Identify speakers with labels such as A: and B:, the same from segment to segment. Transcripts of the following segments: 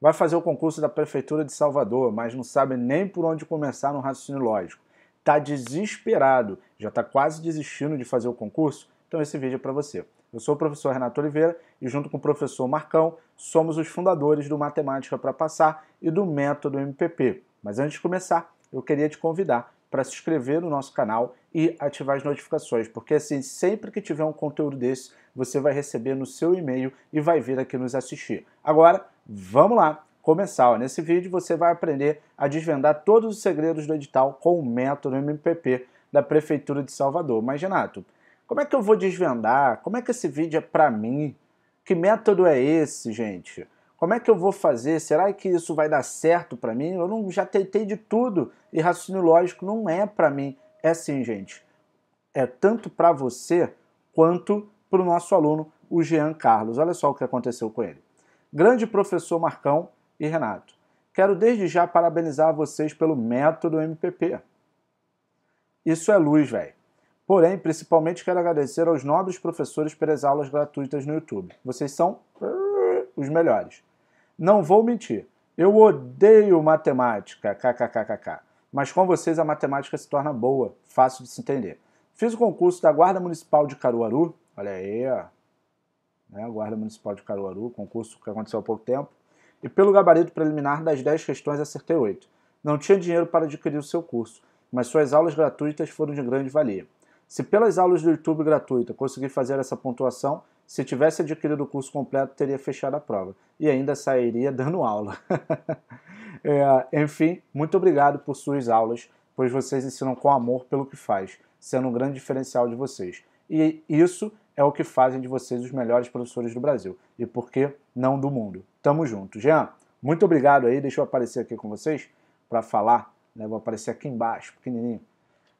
A: Vai fazer o concurso da Prefeitura de Salvador, mas não sabe nem por onde começar no raciocínio lógico. Tá desesperado, já está quase desistindo de fazer o concurso? Então esse vídeo é para você. Eu sou o professor Renato Oliveira e junto com o professor Marcão, somos os fundadores do Matemática para Passar e do Método MPP. Mas antes de começar, eu queria te convidar para se inscrever no nosso canal e ativar as notificações, porque assim, sempre que tiver um conteúdo desse, você vai receber no seu e-mail e vai vir aqui nos assistir. Agora, Vamos lá começar. Nesse vídeo você vai aprender a desvendar todos os segredos do edital com o método MPP da Prefeitura de Salvador. Mas Renato, como é que eu vou desvendar? Como é que esse vídeo é para mim? Que método é esse, gente? Como é que eu vou fazer? Será que isso vai dar certo para mim? Eu não já tentei de tudo e raciocínio lógico não é para mim. É sim, gente. É tanto para você quanto para o nosso aluno, o Jean Carlos. Olha só o que aconteceu com ele grande professor Marcão e Renato. Quero desde já parabenizar vocês pelo método MPP. Isso é luz, velho. Porém, principalmente quero agradecer aos nobres professores pelas aulas gratuitas no YouTube. Vocês são uh, os melhores. Não vou mentir, eu odeio matemática, kkkkk. Mas com vocês a matemática se torna boa, fácil de se entender. Fiz o concurso da Guarda Municipal de Caruaru, olha aí, ó né, a Guarda Municipal de Caruaru, concurso que aconteceu há pouco tempo, e pelo gabarito preliminar das 10 questões acertei 8. Não tinha dinheiro para adquirir o seu curso, mas suas aulas gratuitas foram de grande valia. Se pelas aulas do YouTube gratuita consegui fazer essa pontuação, se tivesse adquirido o curso completo, teria fechado a prova e ainda sairia dando aula. é, enfim, muito obrigado por suas aulas, pois vocês ensinam com amor pelo que faz, sendo um grande diferencial de vocês. E isso é o que fazem de vocês os melhores professores do Brasil e por que não do mundo. Tamo junto. Jean, muito obrigado aí. Deixa eu aparecer aqui com vocês para falar. Né? Vou aparecer aqui embaixo, pequenininho.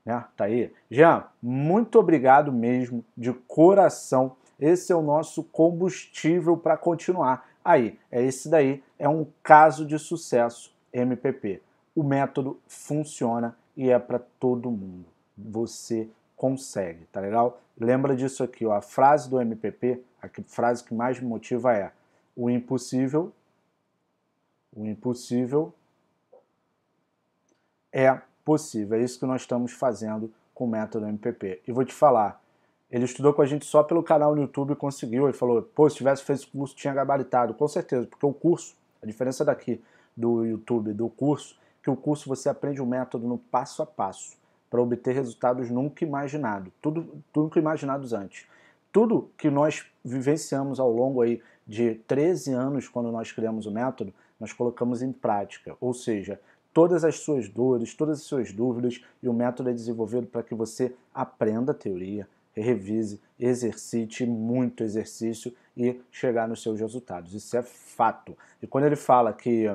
A: Né? Tá aí. Jean, muito obrigado mesmo, de coração. Esse é o nosso combustível para continuar. Aí, é esse daí, é um caso de sucesso MPP. O método funciona e é para todo mundo. Você consegue, tá legal? Lembra disso aqui, ó, a frase do MPP, a frase que mais me motiva é o impossível, o impossível é possível. É isso que nós estamos fazendo com o método MPP. E vou te falar, ele estudou com a gente só pelo canal no YouTube e conseguiu. Ele falou, pô, se tivesse feito o curso, tinha gabaritado. Com certeza, porque o curso, a diferença daqui do YouTube do curso, que o curso você aprende o método no passo a passo para obter resultados nunca imaginados, tudo, nunca imaginados antes. Tudo que nós vivenciamos ao longo aí de 13 anos, quando nós criamos o método, nós colocamos em prática, ou seja, todas as suas dores, todas as suas dúvidas, e o método é desenvolvido para que você aprenda a teoria, revise, exercite muito exercício e chegar nos seus resultados. Isso é fato. E quando ele fala que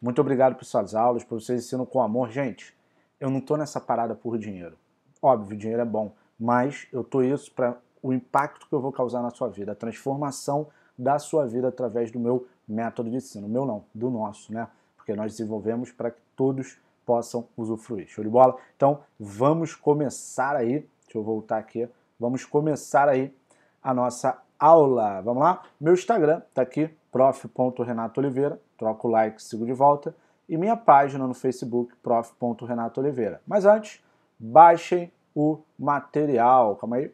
A: muito obrigado por suas aulas, por vocês ensinam com amor, gente, eu não estou nessa parada por dinheiro. Óbvio, dinheiro é bom, mas eu estou isso para o impacto que eu vou causar na sua vida, a transformação da sua vida através do meu método de ensino. Meu não, do nosso, né? Porque nós desenvolvemos para que todos possam usufruir. Show de bola? Então, vamos começar aí. Deixa eu voltar aqui. Vamos começar aí a nossa aula. Vamos lá? Meu Instagram tá aqui, prof.renatooliveira. Troca o like, sigo de volta e minha página no Facebook, prof.renatooliveira. Oliveira. Mas antes, baixem o material. Calma aí.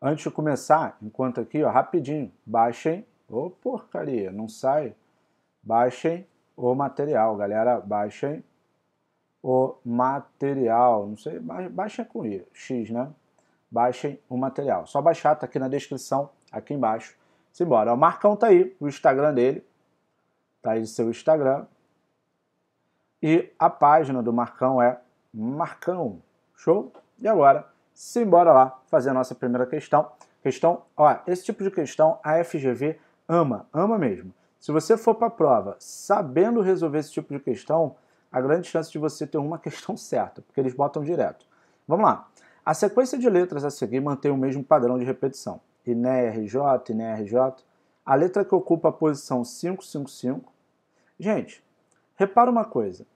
A: Antes de começar, enquanto aqui, ó, rapidinho, baixem. Ô, oh, porcaria, não sai. Baixem o material, galera. Baixem o material. Não sei, baixa com I, X, né? Baixem o material. Só baixar, tá aqui na descrição, aqui embaixo. Simbora. O Marcão tá aí, o Instagram dele. Tá aí o seu Instagram. E a página do Marcão é Marcão. Show? E agora, simbora lá fazer a nossa primeira questão. Questão, ó, esse tipo de questão a FGV ama, ama mesmo. Se você for para a prova sabendo resolver esse tipo de questão, a grande chance de você ter uma questão certa, porque eles botam direto. Vamos lá. A sequência de letras a seguir mantém o mesmo padrão de repetição. INE, RJ, INE, RJ. A letra que ocupa a posição 555. Gente, repara uma coisa.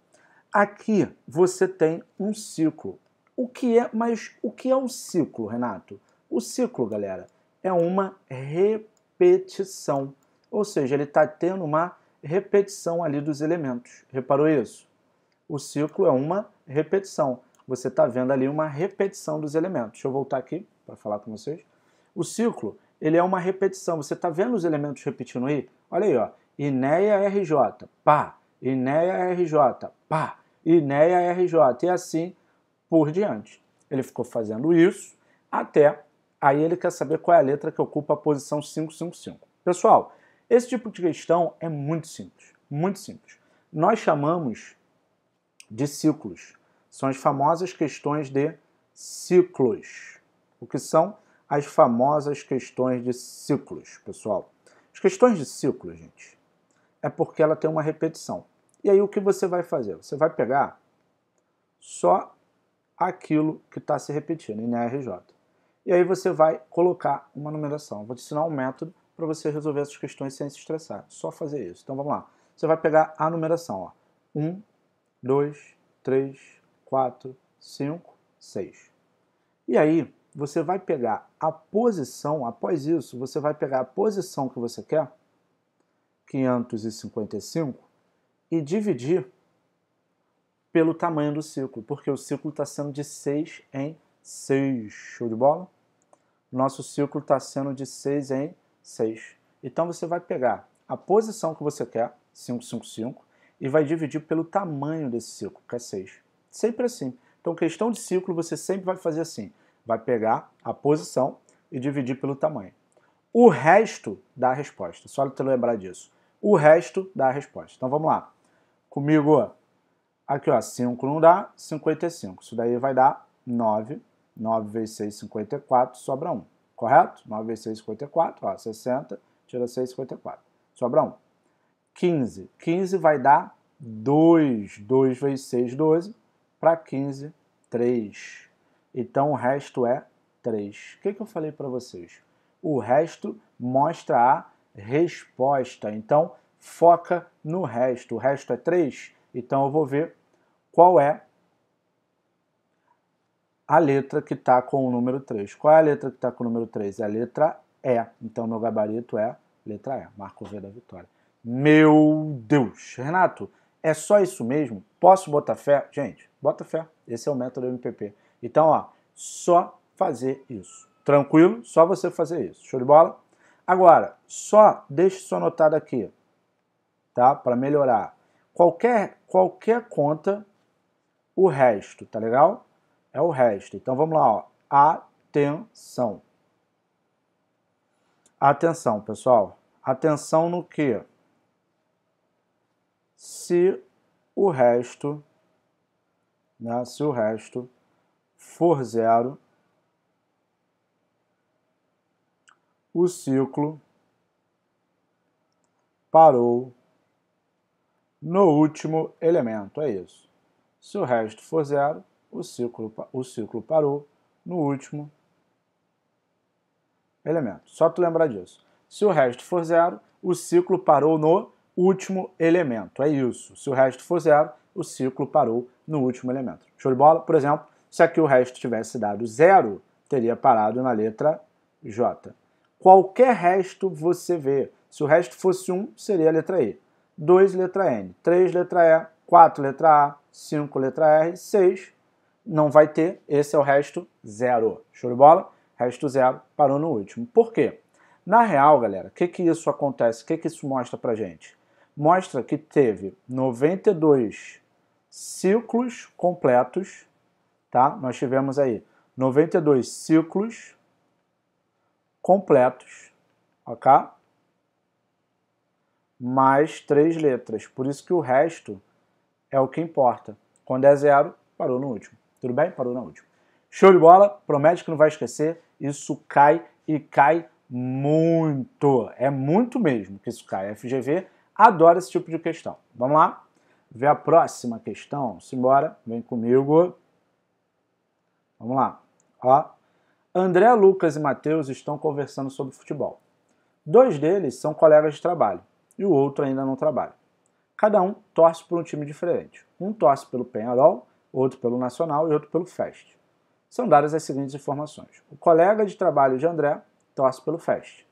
A: Aqui você tem um ciclo. O que é, mas o que é um ciclo, Renato? O ciclo, galera, é uma repetição. Ou seja, ele está tendo uma repetição ali dos elementos. Reparou isso? O ciclo é uma repetição. Você está vendo ali uma repetição dos elementos. Deixa eu voltar aqui para falar com vocês. O ciclo, ele é uma repetição. Você está vendo os elementos repetindo aí? Olha aí, ó. Inéia RJ, pá. Inéia RJ, pá e NEA RJ, e assim por diante. Ele ficou fazendo isso até aí ele quer saber qual é a letra que ocupa a posição 555. Pessoal, esse tipo de questão é muito simples, muito simples. Nós chamamos de ciclos. São as famosas questões de ciclos. O que são as famosas questões de ciclos, pessoal? As questões de ciclos, gente, é porque ela tem uma repetição. E aí o que você vai fazer? Você vai pegar só aquilo que está se repetindo em RJ. E aí você vai colocar uma numeração. Vou te ensinar um método para você resolver essas questões sem se estressar. Só fazer isso. Então vamos lá. Você vai pegar a numeração. Ó. 1, 2, 3, 4, 5, 6. E aí você vai pegar a posição, após isso, você vai pegar a posição que você quer, 555, e dividir pelo tamanho do ciclo, porque o ciclo está sendo de 6 em 6. Show de bola? Nosso ciclo está sendo de 6 em 6. Então você vai pegar a posição que você quer, 5, e vai dividir pelo tamanho desse ciclo, que é 6. Sempre assim. Então, questão de ciclo, você sempre vai fazer assim. Vai pegar a posição e dividir pelo tamanho. O resto dá a resposta. Só te lembrar disso. O resto dá a resposta. Então, vamos lá comigo. Aqui, ó, 5 não dá, 55. Isso daí vai dar 9. 9 vezes 6, 54, sobra 1. Correto? 9 vezes 6, 54, ó, 60, tira 6, 54. Sobra 1. 15. 15 vai dar 2. 2 vezes 6, 12. Para 15, 3. Então, o resto é 3. O que, que eu falei para vocês? O resto mostra a resposta. Então, foca no resto. O resto é 3, então eu vou ver qual é a letra que está com o número 3. Qual é a letra que está com o número 3? É a letra E. Então, meu gabarito é letra E. Marco V da vitória. Meu Deus! Renato, é só isso mesmo? Posso botar fé? Gente, bota fé. Esse é o método MPP. Então, ó, só fazer isso. Tranquilo? Só você fazer isso. Show de bola? Agora, só deixe isso anotado aqui tá? Para melhorar. Qualquer, qualquer conta, o resto, tá legal? É o resto. Então vamos lá, ó. Atenção. Atenção, pessoal. Atenção no que? Se o resto, né, se o resto for zero, o ciclo parou no último elemento. É isso. Se o resto for zero, o ciclo, o ciclo parou no último elemento. Só tu lembrar disso. Se o resto for zero, o ciclo parou no último elemento. É isso. Se o resto for zero, o ciclo parou no último elemento. Show de bola? Por exemplo, se aqui o resto tivesse dado zero, teria parado na letra J. Qualquer resto você vê. Se o resto fosse 1, um, seria a letra E. 2 letra N, 3 letra E, 4 letra A, 5 letra R, 6 não vai ter, esse é o resto zero. Show de bola? Resto zero, parou no último. Por quê? Na real, galera, o que, que isso acontece? O que, que isso mostra pra gente? Mostra que teve 92 ciclos completos, tá? Nós tivemos aí 92 ciclos completos, ok? mais três letras. Por isso que o resto é o que importa. Quando é zero, parou no último. Tudo bem? Parou no último. Show de bola, promete que não vai esquecer. Isso cai e cai muito. É muito mesmo que isso cai. A FGV adora esse tipo de questão. Vamos lá? Ver a próxima questão. Simbora, vem comigo. Vamos lá. Ó. André, Lucas e Matheus estão conversando sobre futebol. Dois deles são colegas de trabalho e o outro ainda não trabalha. Cada um torce por um time diferente. Um torce pelo Penharol, outro pelo Nacional e outro pelo Fest. São dadas as seguintes informações. O colega de trabalho de André torce pelo Fest.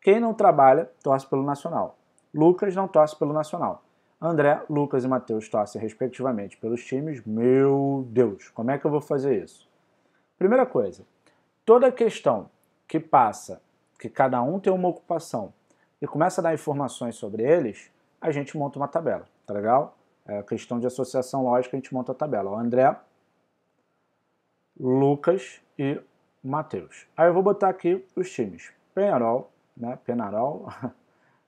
A: Quem não trabalha, torce pelo Nacional. Lucas não torce pelo Nacional. André, Lucas e Matheus torcem respectivamente pelos times. Meu Deus, como é que eu vou fazer isso? Primeira coisa, toda questão que passa, que cada um tem uma ocupação e começa a dar informações sobre eles, a gente monta uma tabela, tá legal? É questão de associação lógica, a gente monta a tabela. O André, Lucas e Matheus. Aí eu vou botar aqui os times. Penarol, né? Penarol,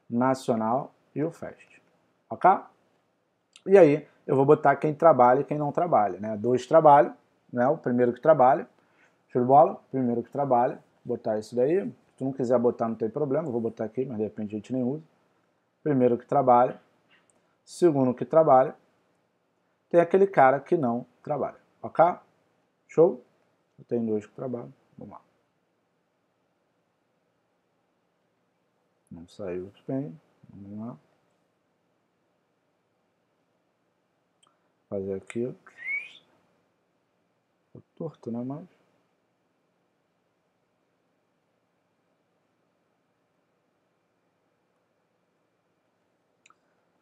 A: Nacional e o Fest. Ok? E aí eu vou botar quem trabalha e quem não trabalha, né? Dois trabalham, né? O primeiro que trabalha, show de bola, primeiro que trabalha, botar isso daí, tu não quiser botar, não tem problema, vou botar aqui, mas de repente a gente nem usa. Primeiro que trabalha, segundo que trabalha, tem aquele cara que não trabalha, ok? Show? Eu tenho dois que trabalham, vamos lá. Não saiu bem, vamos lá. Fazer aqui, Tô torto, né, mas...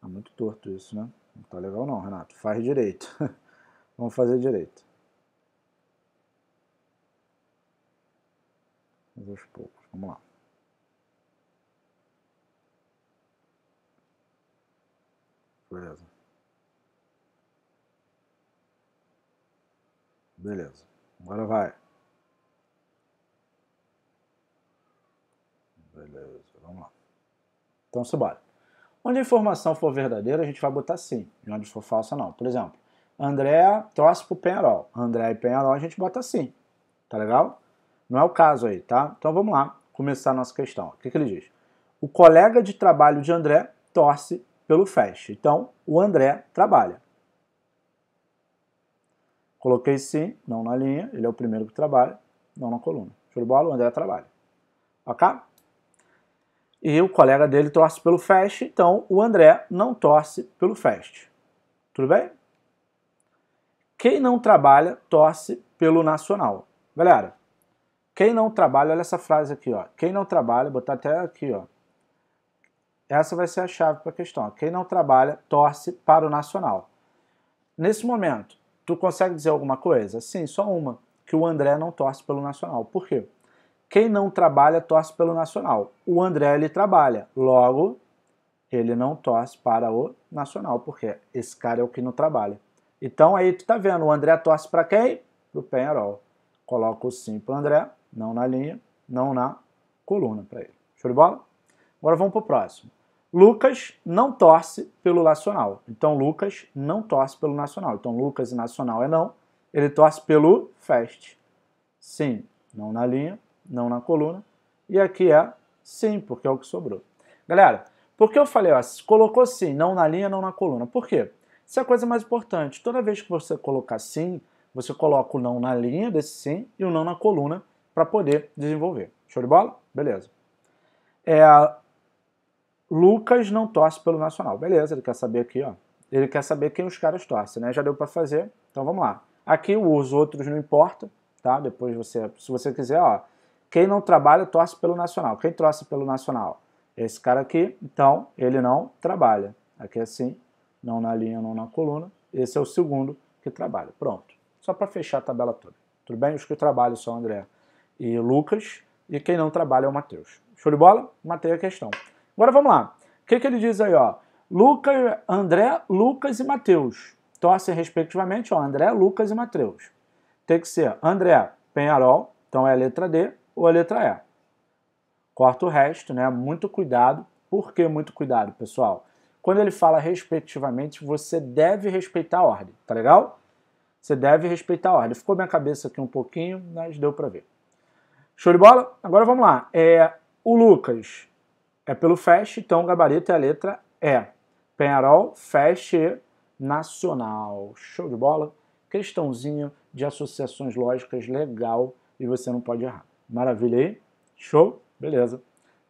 A: Tá muito torto isso, né? Não tá legal não, Renato. Faz direito. Vamos fazer direito. Mas aos poucos. Vamos lá. Beleza. Beleza. Agora vai. Beleza, vamos lá. Então, se bora. Onde a informação for verdadeira, a gente vai botar sim. E onde for falsa, não. Por exemplo, André torce pro Penharol. André e Penharol a gente bota sim. Tá legal? Não é o caso aí, tá? Então vamos lá começar a nossa questão. O que, que ele diz? O colega de trabalho de André torce pelo FEST. Então, o André trabalha. Coloquei sim, não na linha, ele é o primeiro que trabalha, não na coluna. Show de bola, o André trabalha. Ok? e o colega dele torce pelo Fast, então o André não torce pelo Fast. Tudo bem? Quem não trabalha, torce pelo Nacional. Galera, quem não trabalha, olha essa frase aqui, ó. Quem não trabalha, botar até aqui, ó. Essa vai ser a chave para a questão. Quem não trabalha, torce para o Nacional. Nesse momento, tu consegue dizer alguma coisa? Sim, só uma. Que o André não torce pelo Nacional. Por quê? Quem não trabalha torce pelo Nacional. O André ele trabalha, logo ele não torce para o Nacional, porque esse cara é o que não trabalha. Então aí tu tá vendo, o André torce para quem? Pro Penharol. Coloca o sim pro André, não na linha, não na coluna para ele. Show de bola? Agora vamos pro próximo. Lucas não torce pelo Nacional. Então Lucas não torce pelo Nacional. Então Lucas e Nacional é não. Ele torce pelo Fest. Sim, não na linha, não na coluna. E aqui é sim, porque é o que sobrou. Galera, por que eu falei, ó, colocou sim, não na linha, não na coluna? Por quê? Isso é a coisa mais importante. Toda vez que você colocar sim, você coloca o não na linha desse sim e o não na coluna para poder desenvolver. Show de bola? Beleza. É, Lucas não torce pelo Nacional. Beleza, ele quer saber aqui, ó. Ele quer saber quem os caras torcem, né? Já deu para fazer. Então vamos lá. Aqui os outros não importa, tá? Depois você, se você quiser, ó, quem não trabalha torce pelo Nacional. Quem torce pelo Nacional? Esse cara aqui, então, ele não trabalha. Aqui assim, não na linha, não na coluna. Esse é o segundo que trabalha. Pronto. Só para fechar a tabela toda. Tudo bem? Os que trabalham são André e Lucas. E quem não trabalha é o Matheus. Show de bola? Matei a questão. Agora vamos lá. O que, que ele diz aí, ó? Lucas, André, Lucas e Matheus. Torcem respectivamente, ó, André, Lucas e Matheus. Tem que ser André Penharol, então é a letra D ou a letra E. Corta o resto, né? Muito cuidado. Por que muito cuidado, pessoal? Quando ele fala respectivamente, você deve respeitar a ordem, tá legal? Você deve respeitar a ordem. Ficou minha cabeça aqui um pouquinho, mas deu para ver. Show de bola? Agora vamos lá. É, o Lucas é pelo FEST, então o gabarito é a letra E. Penharol, FEST e Nacional. Show de bola? Questãozinho de associações lógicas legal e você não pode errar. Maravilha aí? Show? Beleza.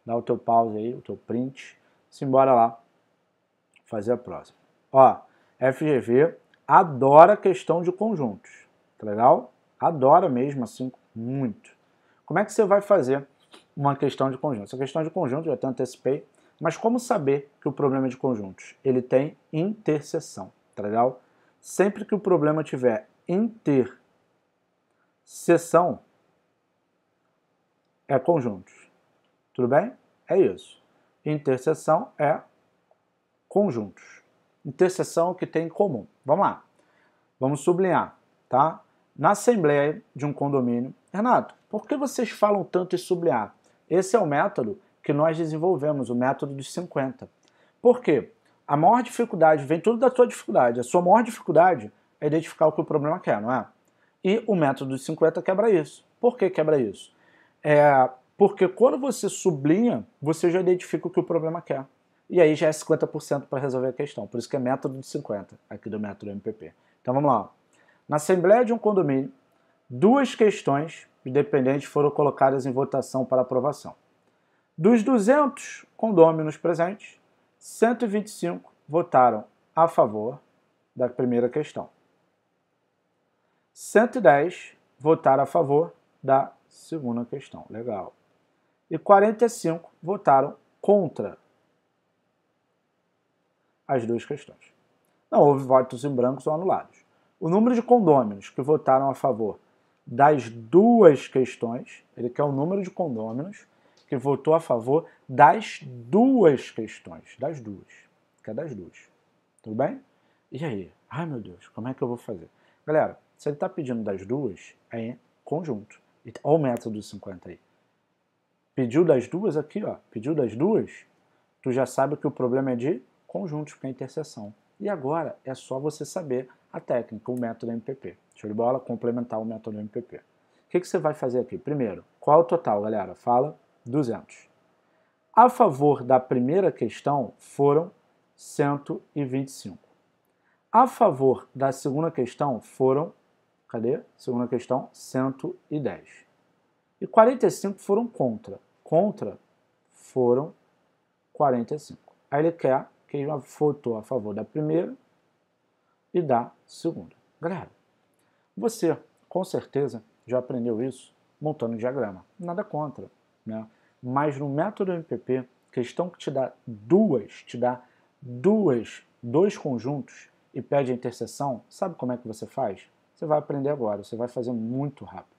A: Dá o teu pause aí, o teu print. Simbora lá fazer a próxima. Ó, FGV adora questão de conjuntos. Tá legal? Adora mesmo, assim, muito. Como é que você vai fazer uma questão de conjuntos a questão de conjunto eu até antecipei, mas como saber que o problema de conjuntos? Ele tem interseção, tá legal? Sempre que o problema tiver interseção, é conjuntos. Tudo bem? É isso. Interseção é conjuntos. Interseção é o que tem em comum. Vamos lá. Vamos sublinhar, tá? Na assembleia de um condomínio, Renato, por que vocês falam tanto em sublinhar? Esse é o método que nós desenvolvemos, o método dos 50. Por quê? A maior dificuldade, vem tudo da sua dificuldade. A sua maior dificuldade é identificar o que o problema quer, não é? E o método dos 50 quebra isso. Por que quebra isso? É, porque quando você sublinha, você já identifica o que o problema quer. E aí já é 50% para resolver a questão. Por isso que é método de 50, aqui do método MPP. Então vamos lá. Na assembleia de um condomínio, duas questões independentes foram colocadas em votação para aprovação. Dos 200 condôminos presentes, 125 votaram a favor da primeira questão. 110 votaram a favor da Segunda questão, legal. E 45 votaram contra as duas questões. Não houve votos em brancos ou anulados. O número de condôminos que votaram a favor das duas questões, ele quer o número de condôminos que votou a favor das duas questões, das duas, que é das duas. Tudo bem? E aí? Ai meu Deus, como é que eu vou fazer? Galera, se ele está pedindo das duas, é em conjunto. Olha o método 50 aí. Pediu das duas aqui, ó. Pediu das duas, tu já sabe que o problema é de conjuntos, porque é interseção. E agora é só você saber a técnica, o método MPP. Show de bola? Complementar o método MPP. O que, que você vai fazer aqui? Primeiro, qual é o total, galera? Fala 200. A favor da primeira questão foram 125. A favor da segunda questão foram Cadê? Segunda questão, 110. E 45 foram contra. Contra foram 45. Aí ele quer que ele votou a favor da primeira e da segunda. Galera, você com certeza já aprendeu isso montando diagrama. Nada contra, né? Mas no método MPP, questão que te dá duas, te dá duas, dois conjuntos e pede a interseção, sabe como é que você faz? Você vai aprender agora, você vai fazer muito rápido.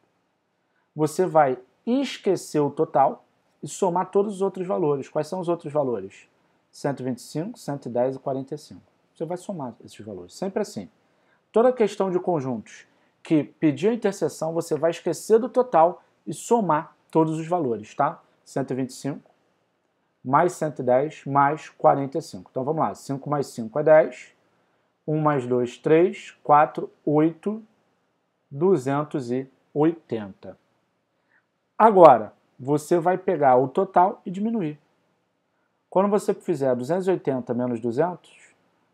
A: Você vai esquecer o total e somar todos os outros valores. Quais são os outros valores? 125, 110 e 45. Você vai somar esses valores, sempre assim. Toda questão de conjuntos que pedir a interseção, você vai esquecer do total e somar todos os valores, tá? 125 mais 110 mais 45. Então vamos lá, 5 mais 5 é 10, 1 mais 2, 3, 4, 8, 280. Agora, você vai pegar o total e diminuir. Quando você fizer 280 menos 200,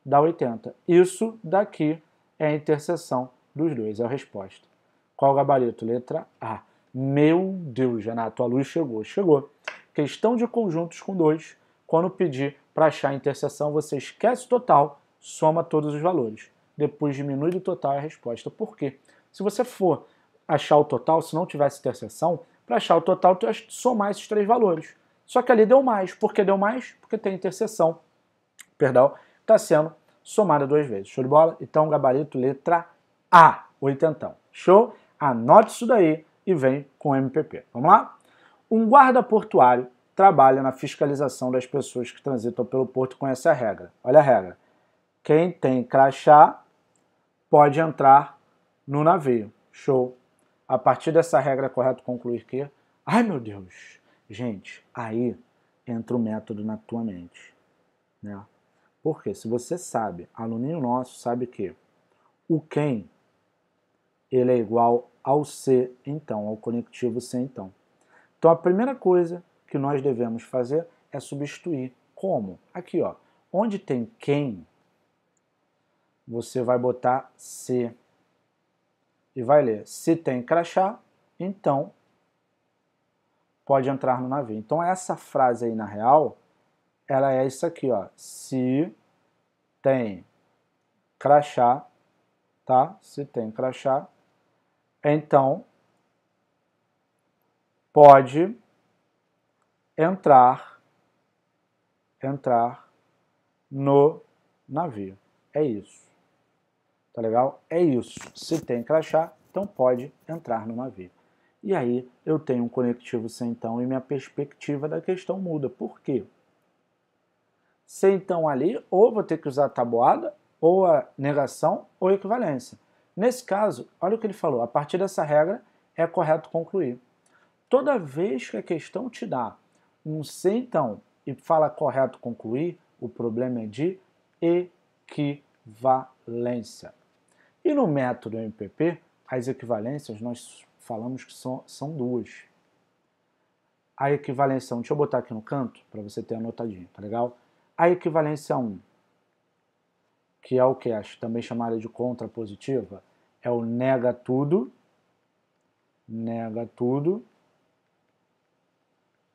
A: dá 80. Isso daqui é a interseção dos dois, é a resposta. Qual o gabarito? Letra A. Meu Deus, Renato, a luz chegou. Chegou. Questão de conjuntos com dois. Quando pedir para achar a interseção, você esquece o total, soma todos os valores. Depois diminui do total é a resposta. Por quê? Se você for achar o total, se não tivesse interseção, para achar o total, tu somar esses três valores. Só que ali deu mais. Por que deu mais? Porque tem interseção, perdão, está sendo somada duas vezes. Show de bola? Então, gabarito, letra A, oitentão. Show? Anote isso daí e vem com o MPP. Vamos lá? Um guarda portuário trabalha na fiscalização das pessoas que transitam pelo porto com essa regra. Olha a regra. Quem tem crachá pode entrar no navio. Show. A partir dessa regra é correto concluir que, ai meu Deus, gente, aí entra o método na tua mente. Né? Porque se você sabe, aluninho nosso sabe que o quem ele é igual ao ser, então, ao conectivo ser, então. Então a primeira coisa que nós devemos fazer é substituir. Como? Aqui, ó. Onde tem quem, você vai botar ser e vai ler: se tem crachá, então pode entrar no navio. Então essa frase aí na real, ela é isso aqui, ó. Se tem crachá, tá? Se tem crachá, então pode entrar entrar no navio. É isso tá legal? É isso. Se tem crachá, então pode entrar numa vida E aí eu tenho um conectivo sem então e minha perspectiva da questão muda. Por quê? Sem então ali, ou vou ter que usar a tabuada, ou a negação, ou a equivalência. Nesse caso, olha o que ele falou. A partir dessa regra, é correto concluir. Toda vez que a questão te dá um sem então e fala correto concluir, o problema é de equivalência. E no método MPP, as equivalências nós falamos que são, são duas. A equivalência 1, deixa eu botar aqui no canto para você ter anotadinho, tá legal? A equivalência 1, que é o que acho é também chamada de contrapositiva, é o nega tudo, nega tudo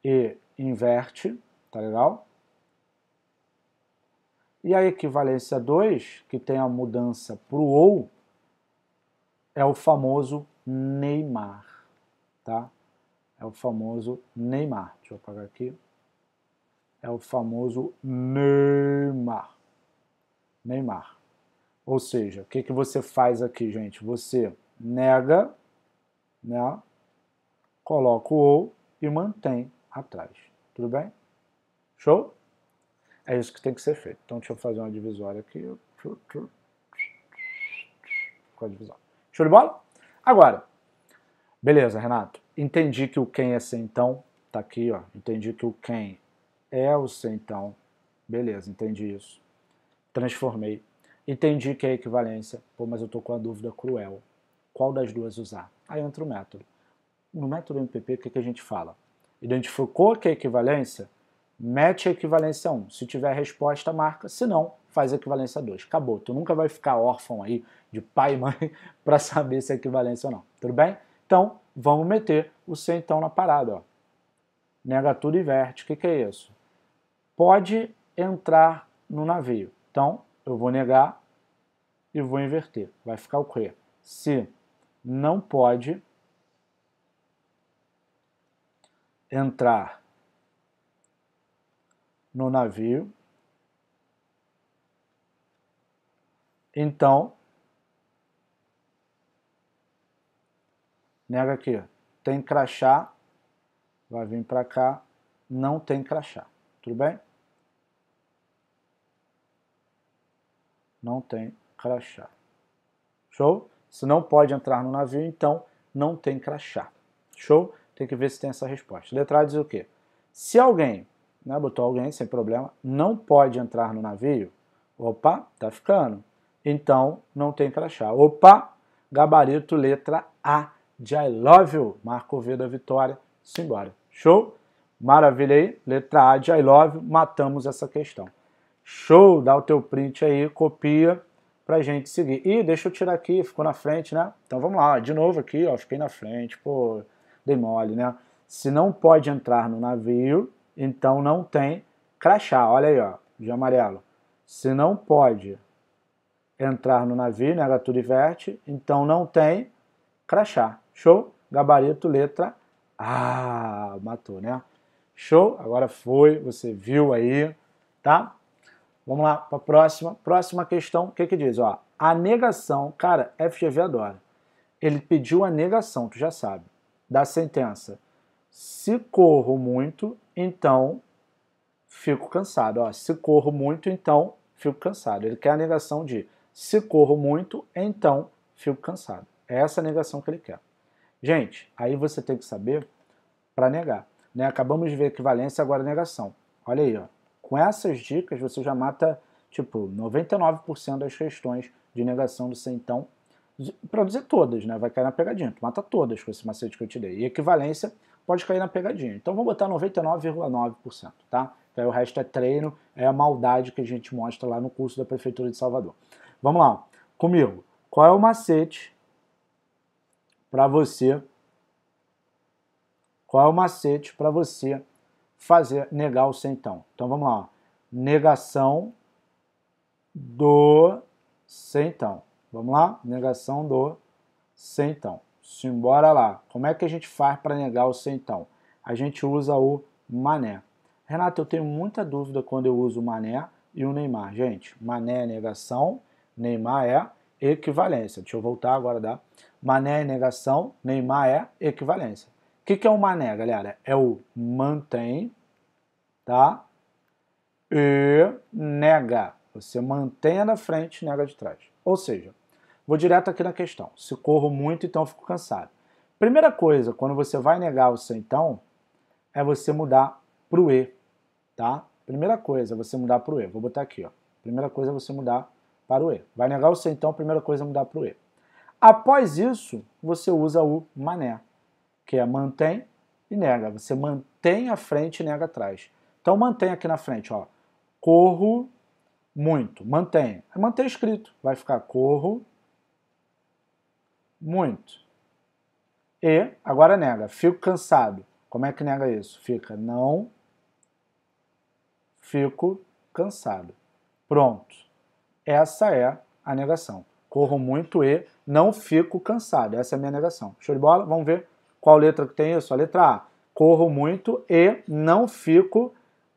A: e inverte, tá legal? E a equivalência 2, que tem a mudança para o ou, é o famoso Neymar, tá? É o famoso Neymar. Deixa eu apagar aqui. É o famoso Neymar. Neymar. Ou seja, o que, que você faz aqui, gente? Você nega, né? Coloca o ou e mantém atrás. Tudo bem? Show? É isso que tem que ser feito. Então deixa eu fazer uma divisória aqui. Com a divisória. Show de bola? Agora, beleza, Renato. Entendi que o quem é sem então. Tá aqui, ó. Entendi que o quem é o sem então. Beleza, entendi isso. Transformei. Entendi que é equivalência. Pô, mas eu tô com a dúvida cruel. Qual das duas usar? Aí entra o método. No método MPP, o que, que a gente fala? Identificou que é equivalência? Mete a equivalência 1. Se tiver resposta, marca. Se não, faz equivalência 2. Acabou. Tu nunca vai ficar órfão aí de pai e mãe para saber se é equivalência ou não. Tudo bem? Então, vamos meter o C então na parada. Ó. Nega tudo e verte. O que, que é isso? Pode entrar no navio. Então, eu vou negar e vou inverter. Vai ficar o quê? Se não pode entrar no navio, Então, nega aqui, tem crachá, vai vir para cá, não tem crachá, tudo bem? Não tem crachá. Show? Se não pode entrar no navio, então não tem crachá. Show? Tem que ver se tem essa resposta. Letra A diz o quê? Se alguém, né, botou alguém sem problema, não pode entrar no navio, opa, tá ficando então não tem crachá. Opa, gabarito letra A de I Love You. Marco V da vitória. Simbora. Show? Maravilha aí. Letra A de I Love you. Matamos essa questão. Show! Dá o teu print aí, copia pra gente seguir. Ih, deixa eu tirar aqui, ficou na frente, né? Então vamos lá, de novo aqui, ó, fiquei na frente, pô, dei mole, né? Se não pode entrar no navio, então não tem crachá. Olha aí, ó, de amarelo. Se não pode entrar no navio, né? verte, Então não tem crachá. Show? Gabarito, letra A. Matou, né? Show? Agora foi, você viu aí, tá? Vamos lá para a próxima. Próxima questão, o que que diz? Ó, a negação, cara, FGV adora. Ele pediu a negação, tu já sabe, da sentença. Se corro muito, então fico cansado. Ó, se corro muito, então fico cansado. Ele quer a negação de se corro muito, então fico cansado. É essa negação que ele quer. Gente, aí você tem que saber para negar. Né? Acabamos de ver equivalência agora negação. Olha aí, ó. com essas dicas você já mata tipo 99% das questões de negação do ser então. Para dizer todas, né? vai cair na pegadinha. Tu mata todas com esse macete que eu te dei. E equivalência pode cair na pegadinha. Então vou botar 99,9%, tá? Que aí o resto é treino, é a maldade que a gente mostra lá no curso da Prefeitura de Salvador. Vamos lá, comigo. Qual é o macete para você? Qual é o macete para você fazer negar o centão? Então vamos lá. Negação do centão. Vamos lá? Negação do centão. Simbora lá. Como é que a gente faz para negar o centão? A gente usa o mané. Renato, eu tenho muita dúvida quando eu uso o mané e o Neymar. Gente, mané é negação Neymar é equivalência. Deixa eu voltar agora, dá? Tá? Mané é negação, Neymar é equivalência. O que, que é o mané, galera? É o mantém, tá? E nega. Você mantém na frente, nega de trás. Ou seja, vou direto aqui na questão. Se corro muito, então fico cansado. Primeira coisa, quando você vai negar o seu então, é você mudar para o E, tá? Primeira coisa você mudar para o E. Vou botar aqui, ó. Primeira coisa é você mudar para o E. Vai negar o C, então a primeira coisa é mudar para o E. Após isso, você usa o mané, que é mantém e nega. Você mantém a frente e nega atrás. Então mantém aqui na frente, ó. Corro muito. Mantém. Mantém escrito. Vai ficar corro muito. E agora nega. Fico cansado. Como é que nega isso? Fica não fico cansado. Pronto. Essa é a negação. Corro muito e não fico cansado. Essa é a minha negação. Show de bola? Vamos ver qual letra que tem isso. A letra A. Corro muito e não fico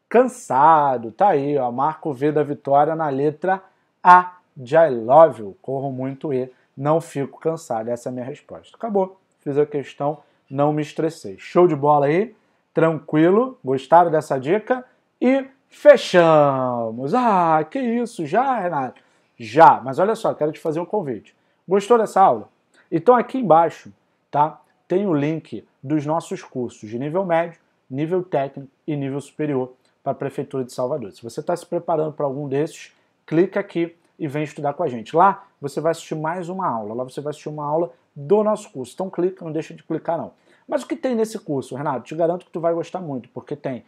A: cansado. Tá aí, ó. Marco V da vitória na letra A de I love you. Corro muito e não fico cansado. Essa é a minha resposta. Acabou. Fiz a questão, não me estressei. Show de bola aí? Tranquilo? Gostaram dessa dica? E Fechamos. Ah, que isso, já, Renato? Já, mas olha só, quero te fazer um convite. Gostou dessa aula? Então aqui embaixo, tá? Tem o link dos nossos cursos de nível médio, nível técnico e nível superior para a Prefeitura de Salvador. Se você está se preparando para algum desses, clica aqui e vem estudar com a gente. Lá você vai assistir mais uma aula, lá você vai assistir uma aula do nosso curso. Então clica, não deixa de clicar não. Mas o que tem nesse curso, Renato? Te garanto que tu vai gostar muito, porque tem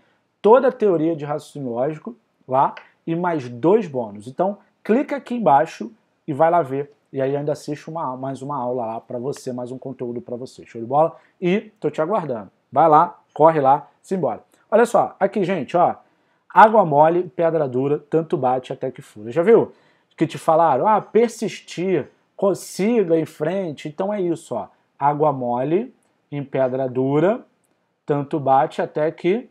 A: toda a teoria de raciocínio lógico lá e mais dois bônus. Então, clica aqui embaixo e vai lá ver. E aí ainda assiste uma, mais uma aula lá para você, mais um conteúdo para você. Show de bola? E tô te aguardando. Vai lá, corre lá, simbora. Olha só, aqui, gente, ó. Água mole, pedra dura, tanto bate até que fura. Já viu? Que te falaram, ah, persistir, consiga em frente. Então é isso, ó. Água mole em pedra dura, tanto bate até que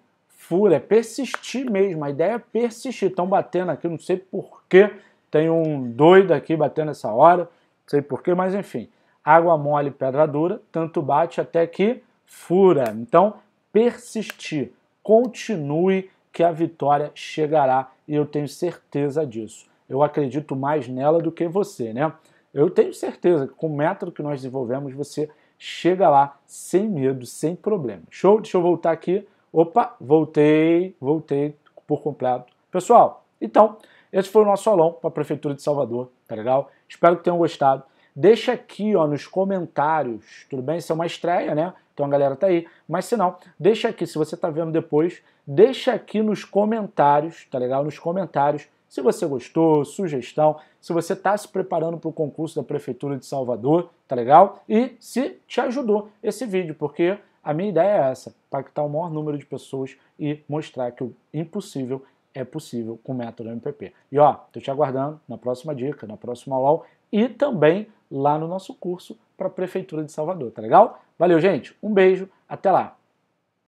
A: fura, é persistir mesmo. A ideia é persistir. Estão batendo aqui, não sei porquê. Tem um doido aqui batendo essa hora, não sei porquê, mas enfim. Água mole, pedra dura, tanto bate até que fura. Então, persistir. Continue que a vitória chegará e eu tenho certeza disso. Eu acredito mais nela do que você, né? Eu tenho certeza que com o método que nós desenvolvemos, você chega lá sem medo, sem problema. Show? Deixa eu voltar aqui Opa, voltei, voltei por completo. Pessoal, então, esse foi o nosso salão para a Prefeitura de Salvador, tá legal? Espero que tenham gostado. Deixa aqui, ó, nos comentários, tudo bem? Isso é uma estreia, né? Então a galera tá aí. Mas se não, deixa aqui, se você tá vendo depois, deixa aqui nos comentários, tá legal? Nos comentários se você gostou, sugestão, se você está se preparando para o concurso da Prefeitura de Salvador, tá legal? E se te ajudou esse vídeo, porque a minha ideia é essa: impactar o maior número de pessoas e mostrar que o impossível é possível com o método MPP. E ó, tô te aguardando na próxima dica, na próxima aula e também lá no nosso curso para a Prefeitura de Salvador, tá legal? Valeu, gente. Um beijo, até lá.